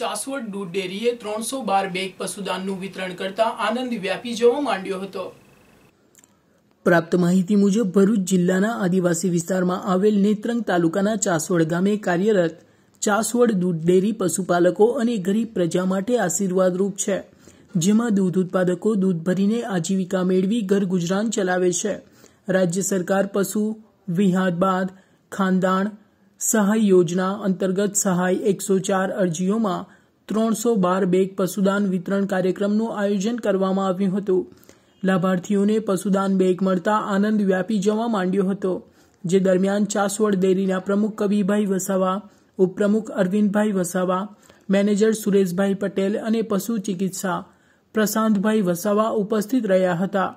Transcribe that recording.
ચાસવડ દૂધ ડેરીએ ત્રણસો બાર બેગ પશુદાનનું વિતરણ કરતા આનંદ વ્યાપી જવો માંડ્યો હતો પ્રાપ્ત માહિતી મુજબ ભરૂચ જિલ્લાના આદિવાસી વિસ્તારમાં આવેલ નેત્રંગ તાલુકાના ચાસવડ ગામે કાર્યરત ચાસવડ દૂધ ડેરી પશુપાલકો અને ગરીબ પ્રજા માટે આશીર્વાદરૂપ છે જેમાં દૂધ ઉત્પાદકો દૂધ ભરીને આજીવિકા મેળવી ઘર ગુજરાન ચલાવે છે રાજ્ય સરકાર પશુ વિહાર બાદ ખાનદાન સહાય યોજના અંતર્ગત સહાય એકસો ચાર અરજીઓમાં ત્રણસો બાર બેગ પશુદાન વિતરણ કાર્યક્રમનું આયોજન કરવામાં આવ્યું હતું લાભાર્થીઓને પશુદાન બેગ મળતા આનંદ વ્યાપી જવા માંડ્યો હતો જે દરમિયાન ચાસવડ ડેરીના પ્રમુખ કવિભાઈ વસાવા ઉપપ્રમુખ અરવિંદભાઈ વસાવા મેનેજર સુરેશભાઈ પટેલ અને પશુ ચિકિત્સા પ્રશાંતભાઈ વસાવા ઉપસ્થિત રહ્યા હતા